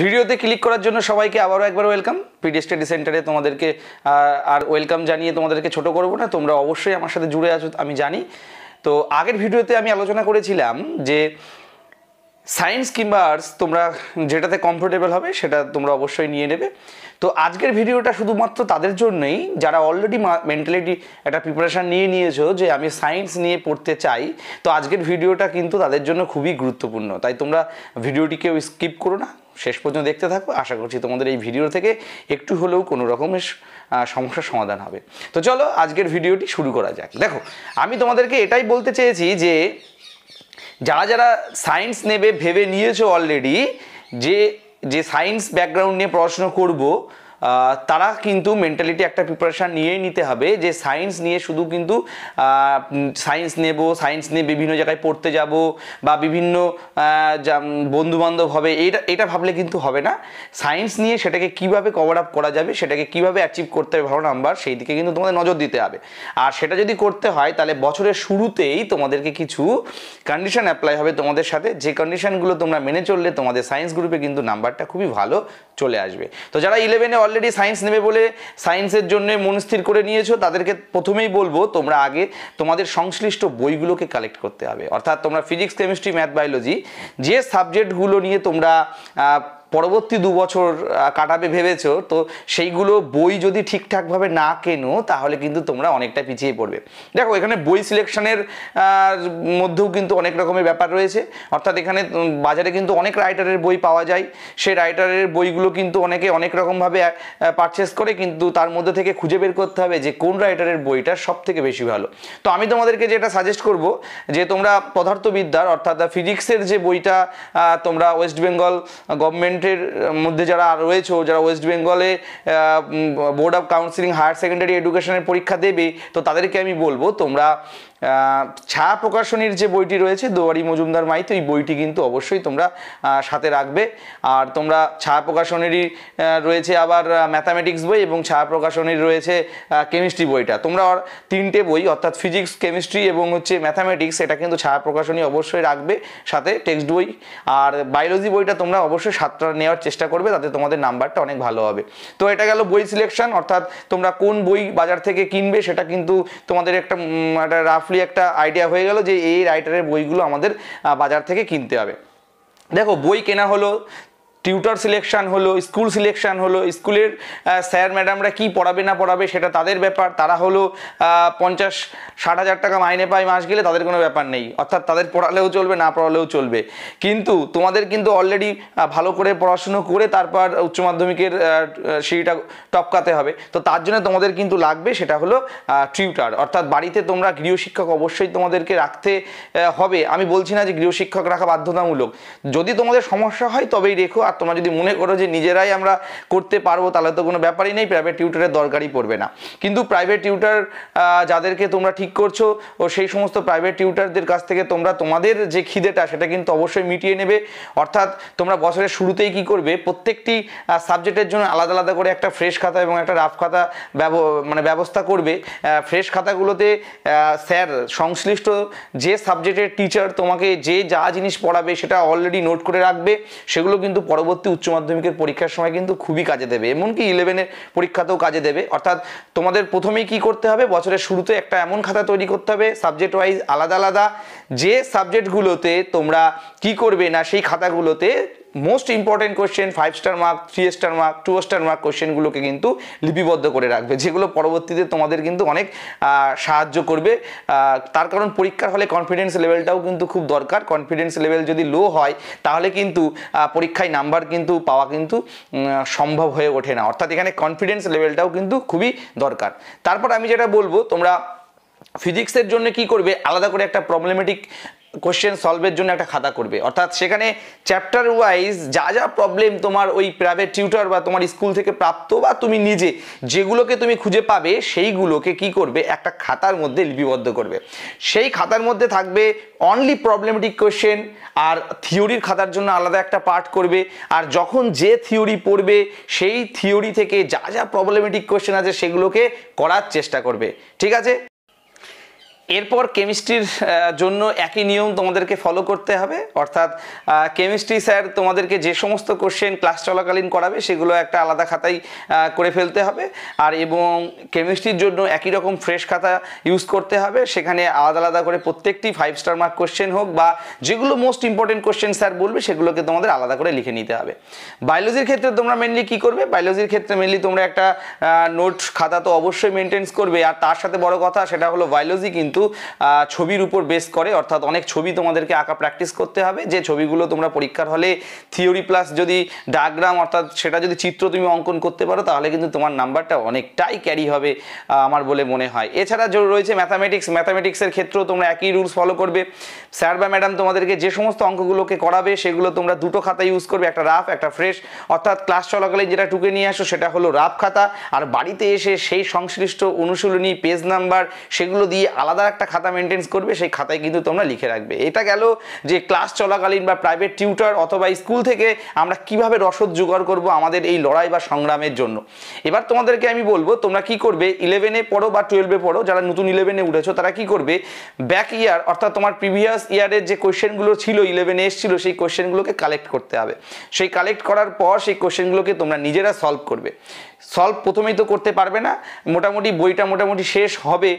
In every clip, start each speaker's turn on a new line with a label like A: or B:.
A: ভিডিওতে ক্লিক করার জন্য সবাইকে আবারও একবার ওয়েলকাম পিডি স্টাডি সেন্টারে তোমাদেরকে আর ওয়েলকাম জানিয়ে তোমাদেরকে ছোট করব না তোমরা অবশ্যই আমার সাথে জুড়ে আছো আমি জানি তো আগের ভিডিওতে আমি আলোচনা করেছিলাম যে সায়েন্স কিংবা আর্টস তোমরা যেটাতে কমফোর্টেবল হবে সেটা তোমরা অবশ্যই নিয়ে নেবে তো আজকের ভিডিওটা শুধুমাত্র তাদের জন্যই যারা অলরেডি মেন্টালিটি একটা প্রিপারেশান নিয়ে নিয়েছো যে আমি সায়েন্স নিয়ে পড়তে চাই তো আজকের ভিডিওটা কিন্তু তাদের জন্য খুবই গুরুত্বপূর্ণ তাই তোমরা ভিডিওটিকেও স্কিপ করো না শেষ পর্যন্ত দেখতে থাকো আশা করছি তোমাদের এই ভিডিও থেকে একটু হলেও কোনো রকমের সমস্যার সমাধান হবে তো চলো আজকের ভিডিওটি শুরু করা যাক দেখো আমি তোমাদেরকে এটাই বলতে চেয়েছি যে যারা যারা সায়েন্স নেবে ভেবে নিয়েছো অলরেডি যে যে সায়েন্স ব্যাকগ্রাউন্ড নিয়ে পড়াশোনা করব তারা কিন্তু মেন্টালিটি একটা প্রিপারেশান নিয়েই নিতে হবে যে সায়েন্স নিয়ে শুধু কিন্তু সায়েন্স নেব সায়েন্স নিয়ে বিভিন্ন জায়গায় পড়তে যাব বা বিভিন্ন বন্ধুবান্ধব হবে এটা এটা ভাবলে কিন্তু হবে না সায়েন্স নিয়ে সেটাকে কিভাবে কভার আপ করা যাবে সেটাকে কিভাবে অ্যাচিভ করতে হবে ভালো নাম্বার সেই দিকে কিন্তু তোমাদের নজর দিতে হবে আর সেটা যদি করতে হয় তাহলে বছরের শুরুতেই তোমাদেরকে কিছু কন্ডিশন অ্যাপ্লাই হবে তোমাদের সাথে যে কন্ডিশনগুলো তোমরা মেনে চললে তোমাদের সায়েন্স গ্রুপে কিন্তু নাম্বারটা খুবই ভালো চলে আসবে তো যারা ইলেভেনে অলরেডি সায়েন্স নেবে বলে সায়েন্সের জন্য মন স্থির করে নিয়েছো তাদেরকে প্রথমেই বলবো তোমরা আগে তোমাদের সংশ্লিষ্ট বইগুলোকে কালেক্ট করতে হবে অর্থাৎ তোমরা ফিজিক্স কেমিস্ট্রি ম্যাথ বায়োলজি যে সাবজেক্টগুলো নিয়ে তোমরা পরবর্তী দু বছর কাটাবে ভেবেছো তো সেইগুলো বই যদি ঠিকঠাকভাবে না কেনো তাহলে কিন্তু তোমরা অনেকটা পিছিয়ে পড়বে দেখো এখানে বই সিলেকশনের মধ্যেও কিন্তু অনেক রকমের ব্যাপার রয়েছে অর্থাৎ এখানে বাজারে কিন্তু অনেক রাইটারের বই পাওয়া যায় সেই রাইটারের বইগুলো কিন্তু অনেকে অনেক রকমভাবে পারচেস করে কিন্তু তার মধ্যে থেকে খুঁজে বের করতে হবে যে কোন রাইটারের বইটা সব থেকে বেশি ভালো তো আমি তোমাদেরকে যেটা সাজেস্ট করব যে তোমরা পদার্থবিদ্যার অর্থাৎ ফিজিক্সের যে বইটা তোমরা ওয়েস্ট বেঙ্গল গভর্নমেন্ট স্টুডেন্টের মধ্যে যারা রয়েছে যারা ওয়েস্ট বেঙ্গলে board of counselling higher secondary এডুকেশনের পরীক্ষা দেবে তো তাদেরকে আমি বলবো তোমরা ছা প্রকাশনীর যে বইটি রয়েছে দোয়ারি মজুমদার মাইতে এই বইটি কিন্তু অবশ্যই তোমরা সাথে রাখবে আর তোমরা ছা প্রকাশনীরই রয়েছে আবার ম্যাথামেটিক্স বই এবং ছা প্রকাশনীর রয়েছে কেমিস্ট্রি বইটা তোমরা তিনটে বই অর্থাৎ ফিজিক্স কেমিস্ট্রি এবং হচ্ছে ম্যাথামেটিক্স এটা কিন্তু ছা প্রকাশনী অবশ্যই রাখবে সাথে টেক্সট বই আর বায়োলজি বইটা তোমরা অবশ্যই সাতটা নেওয়ার চেষ্টা করবে তাতে তোমাদের নাম্বারটা অনেক ভালো হবে তো এটা গেল বই সিলেকশন অর্থাৎ তোমরা কোন বই বাজার থেকে কিনবে সেটা কিন্তু তোমাদের একটা একটা রাফ রাফলি একটা আইডিয়া হয়ে গেল যে এই রাইটারের বইগুলো আমাদের বাজার থেকে কিনতে হবে দেখো বই কেনা হলো টিউটার সিলেকশান হলো স্কুল সিলেকশান হলো স্কুলের স্যার ম্যাডামরা কি পড়াবে না পড়াবে সেটা তাদের ব্যাপার তারা হলো পঞ্চাশ ষাট হাজার টাকা মাইনে পায় মাস গেলে তাদের কোনো ব্যাপার নেই অর্থাৎ তাদের পড়ালেও চলবে না পড়ালেও চলবে কিন্তু তোমাদের কিন্তু অলরেডি ভালো করে পড়াশুনো করে তারপর উচ্চ মাধ্যমিকের সিঁড়িটা টপকাতে হবে তো তার জন্য তোমাদের কিন্তু লাগবে সেটা হলো টিউটার অর্থাৎ বাড়িতে তোমরা গৃহশিক্ষক অবশ্যই তোমাদেরকে রাখতে হবে আমি বলছি না যে গৃহশিক্ষক রাখা বাধ্যতামূলক যদি তোমাদের সমস্যা হয় তবেই রেখো আর তোমরা যদি মনে করো যে নিজেরাই আমরা করতে পারবো তাহলে তো কোনো ব্যাপারই নেই প্রাইভেট টিউটারের দরকারই পড়বে না কিন্তু প্রাইভেট টিউটার যাদেরকে তোমরা ঠিক করছো ও সেই সমস্ত প্রাইভেট টিউটারদের কাছ থেকে তোমরা তোমাদের যে খিদেটা সেটা কিন্তু অবশ্যই মিটিয়ে নেবে অর্থাৎ তোমরা বছরের শুরুতেই কি করবে প্রত্যেকটি সাবজেক্টের জন্য আলাদা আলাদা করে একটা ফ্রেশ খাতা এবং একটা রাফ খাতা মানে ব্যবস্থা করবে ফ্রেশ খাতাগুলোতে স্যার সংশ্লিষ্ট যে সাবজেক্টের টিচার তোমাকে যে যা জিনিস পড়াবে সেটা অলরেডি নোট করে রাখবে সেগুলো কিন্তু পর পরবর্তী উচ্চ মাধ্যমিকের পরীক্ষার সময় কিন্তু খুবই কাজে দেবে এমনকি ইলেভেনের পরীক্ষাতেও কাজে দেবে অর্থাৎ তোমাদের প্রথমেই কি করতে হবে বছরের শুরুতে একটা এমন খাতা তৈরি করতে হবে সাবজেক্ট ওয়াইজ আলাদা আলাদা যে সাবজেক্টগুলোতে তোমরা কি করবে না সেই খাতাগুলোতে most important question five star mark three star mark two star mark কোয়েশ্চেনগুলোকে কিন্তু লিপিবদ্ধ করে রাখবে যেগুলো পরবর্তীতে তোমাদের কিন্তু অনেক সাহায্য করবে তার কারণ পরীক্ষার হলে কনফিডেন্স লেভেলটাও কিন্তু খুব দরকার কনফিডেন্স লেভেল যদি লো হয় তাহলে কিন্তু পরীক্ষায় নাম্বার কিন্তু পাওয়া কিন্তু সম্ভব হয়ে ওঠে না অর্থাৎ এখানে কনফিডেন্স লেভেলটাও কিন্তু খুবই দরকার তারপর আমি যেটা বলবো তোমরা ফিজিক্সের জন্য কি করবে আলাদা করে একটা প্রবলেমেটিক কোশ্চেন সলভের জন্য একটা খাতা করবে অর্থাৎ সেখানে চ্যাপ্টার ওয়াইজ যা যা প্রবলেম তোমার ওই প্রাইভেট টিউটর বা তোমার স্কুল থেকে প্রাপ্ত বা তুমি নিজে যেগুলোকে তুমি খুঁজে পাবে সেইগুলোকে কি করবে একটা খাতার মধ্যে লিপিবদ্ধ করবে সেই খাতার মধ্যে থাকবে অনলি প্রবলেমেটিক কোশ্চেন আর থিওরির খাতার জন্য আলাদা একটা পার্ট করবে আর যখন যে থিওরি পড়বে সেই থিওরি থেকে যা যা প্রবলেমেটিক কোশ্চেন আছে সেগুলোকে করার চেষ্টা করবে ঠিক আছে এরপর কেমিস্ট্রির জন্য একই নিয়ম তোমাদেরকে ফলো করতে হবে অর্থাৎ কেমিস্ট্রি স্যার তোমাদেরকে যে সমস্ত কোশ্চেন ক্লাস চলাকালীন করাবে সেগুলো একটা আলাদা খাতাই করে ফেলতে হবে আর এবং কেমিস্ট্রির জন্য একই রকম ফ্রেশ খাতা ইউজ করতে হবে সেখানে আলাদা আলাদা করে প্রত্যেকটি ফাইভ স্টার মার্ক কোশ্চেন হোক বা যেগুলো মোস্ট ইম্পর্টেন্ট কোশ্চেন স্যার বলবে সেগুলোকে তোমাদের আলাদা করে লিখে নিতে হবে বায়োলজির ক্ষেত্রে তোমরা মেনলি কি করবে বায়োলজির ক্ষেত্রে মেনলি তোমরা একটা নোট খাতা তো অবশ্যই মেনটেন্স করবে আর তার সাথে বড় কথা সেটা হলো বায়োলজি কিন্তু কিন্তু ছবির উপর বেস করে অর্থাৎ অনেক ছবি তোমাদেরকে আঁকা প্র্যাকটিস করতে হবে যে ছবিগুলো তোমরা পরীক্ষার হলে থিওরি প্লাস যদি ডায়াগ্রাম অর্থাৎ সেটা যদি চিত্র তুমি অঙ্কন করতে পারো তাহলে কিন্তু তোমার নাম্বারটা অনেকটাই ক্যারি হবে আমার বলে মনে হয় এছাড়া রয়েছে ম্যাথামেটিক্স ম্যাথামেটিক্সের ক্ষেত্রেও তোমরা একই রুলস ফলো করবে স্যার বা ম্যাডাম তোমাদেরকে যে সমস্ত অঙ্কগুলোকে করাবে সেগুলো তোমরা দুটো খাতা ইউজ করবে একটা রাফ একটা ফ্রেশ অর্থাৎ ক্লাস চলাকালীন যেটা টুকে নিয়ে আসো সেটা হলো রাফ খাতা আর বাড়িতে এসে সেই সংশ্লিষ্ট অনুশীলনী পেজ নাম্বার সেগুলো দিয়ে আলাদা একটা খাতা মেনটেন্স করবে সেই খাতায় কিন্তু তোমরা লিখে রাখবে এটা গেল যে ক্লাস চলাকালীন বা প্রাইভেট টিউটার অথবা স্কুল থেকে আমরা কিভাবে রসদ জোগাড় করব আমাদের এই লড়াই বা সংগ্রামের জন্য এবার তোমাদেরকে আমি বলবো তোমরা কি করবে ইলেভেনে পড়ো বা টুয়েলভে পড়ো যারা নতুন ইলেভেনে উঠেছো তারা কি করবে ব্যাক ইয়ার অর্থাৎ তোমার প্রিভিয়াস ইয়ারের যে কোয়েশ্চেনগুলো ছিল ইলেভেনে এসেছিল সেই কোয়েশ্চেনগুলোকে কালেক্ট করতে হবে সেই কালেক্ট করার পর সেই কোয়েশ্চেনগুলোকে তোমরা নিজেরা সলভ করবে সলভ প্রথমেই তো করতে পারবে না মোটামুটি বইটা মোটামুটি শেষ হবে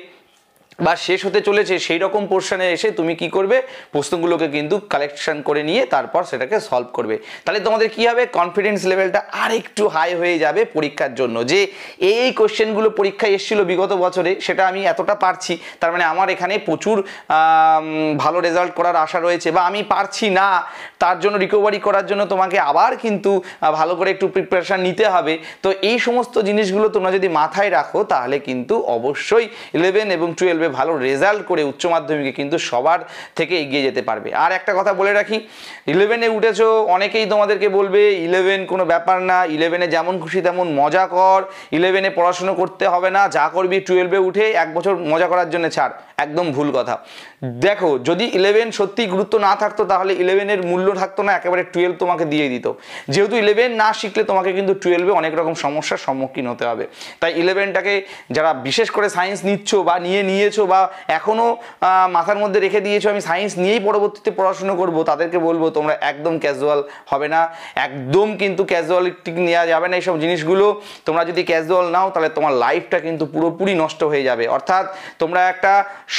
A: বা শেষ হতে চলেছে সেই রকম পোর্শনে এসে তুমি কি করবে প্রশ্নগুলোকে কিন্তু কালেকশন করে নিয়ে তারপর সেটাকে সলভ করবে তাহলে তোমাদের কি হবে কনফিডেন্স লেভেলটা আরেকটু হাই হয়ে যাবে পরীক্ষার জন্য যে এই কোশ্চেনগুলো পরীক্ষায় এসেছিল বিগত বছরে সেটা আমি এতটা পারছি তার মানে আমার এখানে প্রচুর ভালো রেজাল্ট করার আশা রয়েছে বা আমি পারছি না তার জন্য রিকভারি করার জন্য তোমাকে আবার কিন্তু ভালো করে একটু প্রিপারেশান নিতে হবে তো এই সমস্ত জিনিসগুলো তোমরা যদি মাথায় রাখো তাহলে কিন্তু অবশ্যই ইলেভেন এবং টুয়েলভে ভালো রেজাল্ট করে উচ্চ মাধ্যমিকে কিন্তু সবার থেকে এগিয়ে যেতে পারবে আর একটা কথা বলে রাখি ইলেভেনে উঠেছো অনেকেই তোমাদেরকে বলবে ইলেভেন কোনো ব্যাপার না ইলেভেনে যেমন খুশি তেমন মজা কর ইলেভেনে পড়াশুনো করতে হবে না যা করবি টুয়েলভে উঠে এক বছর মজা করার জন্য ছাড় একদম ভুল কথা দেখো যদি ইলেভেন সত্যি গুরুত্ব না থাকতো তাহলে ইলেভেনের মূল্য থাকতো না একেবারে টুয়েলভ তোমাকে দিয়ে দিত যেহেতু ইলেভেন না শিখলে তোমাকে কিন্তু টুয়েলভে অনেক রকম সমস্যার সম্মুখীন হতে হবে তাই ইলেভেনটাকে যারা বিশেষ করে সায়েন্স নিচ্ছ বা নিয়ে নিয়েছ দিয়েছো বা এখনও মাথার মধ্যে রেখে দিয়েছো আমি সায়েন্স নিয়েই পরবর্তীতে পড়াশুনো করব তাদেরকে বলবো তোমরা একদম ক্যাজুয়াল হবে না একদম কিন্তু ক্যাজুয়ালিটি নেওয়া যাবে না এইসব জিনিসগুলো তোমরা যদি ক্যাজুয়াল নাও তাহলে তোমার লাইফটা কিন্তু পুরোপুরি নষ্ট হয়ে যাবে অর্থাৎ তোমরা একটা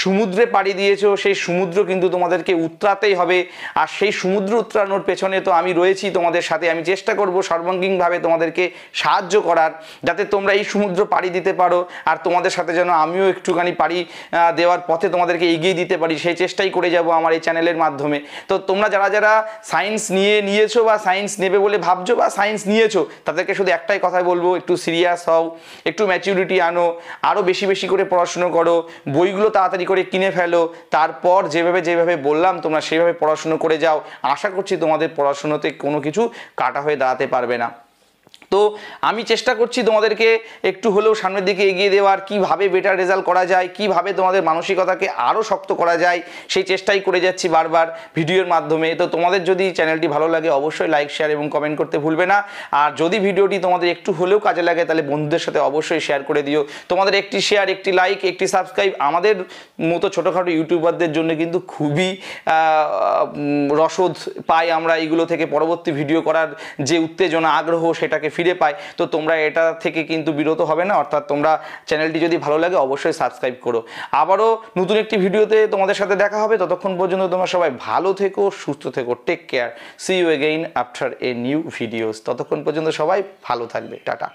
A: সমুদ্রে পাড়ি দিয়েছো সেই সমুদ্র কিন্তু তোমাদেরকে উত্তরাতেই হবে আর সেই সমুদ্র উত্তরানোর পেছনে তো আমি রয়েছি তোমাদের সাথে আমি চেষ্টা করব সর্বাঙ্গীনভাবে তোমাদেরকে সাহায্য করার যাতে তোমরা এই সমুদ্র পাড়ি দিতে পারো আর তোমাদের সাথে যেন আমিও একটুখানি পাড়ি দেওয়ার পথে তোমাদেরকে এগিয়ে দিতে পারি সেই চেষ্টাই করে যাব আমার এই চ্যানেলের মাধ্যমে তো তোমরা যারা যারা সায়েন্স নিয়ে নিয়েছো বা সায়েন্স নেবে বলে ভাবছো বা সায়েন্স নিয়েছো তাদেরকে শুধু একটাই কথা বলবো একটু সিরিয়াস হও একটু ম্যাচিউরিটি আনো আরও বেশি বেশি করে পড়াশুনো করো বইগুলো তাড়াতাড়ি করে কিনে ফেলো তারপর যেভাবে যেভাবে বললাম তোমরা সেভাবে পড়াশুনো করে যাও আশা করছি তোমাদের পড়াশুনোতে কোনো কিছু কাটা হয়ে দাঁড়াতে পারবে না তো আমি চেষ্টা করছি তোমাদেরকে একটু হলেও সামনের দিকে এগিয়ে দেওয়ার কিভাবে বেটার রেজাল্ট করা যায় কিভাবে তোমাদের মানসিকতাকে আরও শক্ত করা যায় সেই চেষ্টাই করে যাচ্ছি বারবার ভিডিওর মাধ্যমে তো তোমাদের যদি চ্যানেলটি ভালো লাগে অবশ্যই লাইক শেয়ার এবং কমেন্ট করতে ভুলবে না আর যদি ভিডিওটি তোমাদের একটু হলেও কাজে লাগে তাহলে বন্ধুদের সাথে অবশ্যই শেয়ার করে দিও তোমাদের একটি শেয়ার একটি লাইক একটি সাবস্ক্রাইব আমাদের মতো ছোটোখাটো ইউটিউবারদের জন্য কিন্তু খুবই রসদ পাই আমরা এইগুলো থেকে পরবর্তী ভিডিও করার যে উত্তেজনা আগ্রহ সেটাকে ফিল ফিরে পায় তো তোমরা এটা থেকে কিন্তু বিরত হবে না অর্থাৎ তোমরা চ্যানেলটি যদি ভালো লাগে অবশ্যই সাবস্ক্রাইব করো আবারও নতুন একটি ভিডিওতে তোমাদের সাথে দেখা হবে ততক্ষণ পর্যন্ত তোমরা সবাই ভালো থেকো সুস্থ থেকো take care see you again after a new videos ততক্ষণ পর্যন্ত সবাই ভালো থাকবে টাটা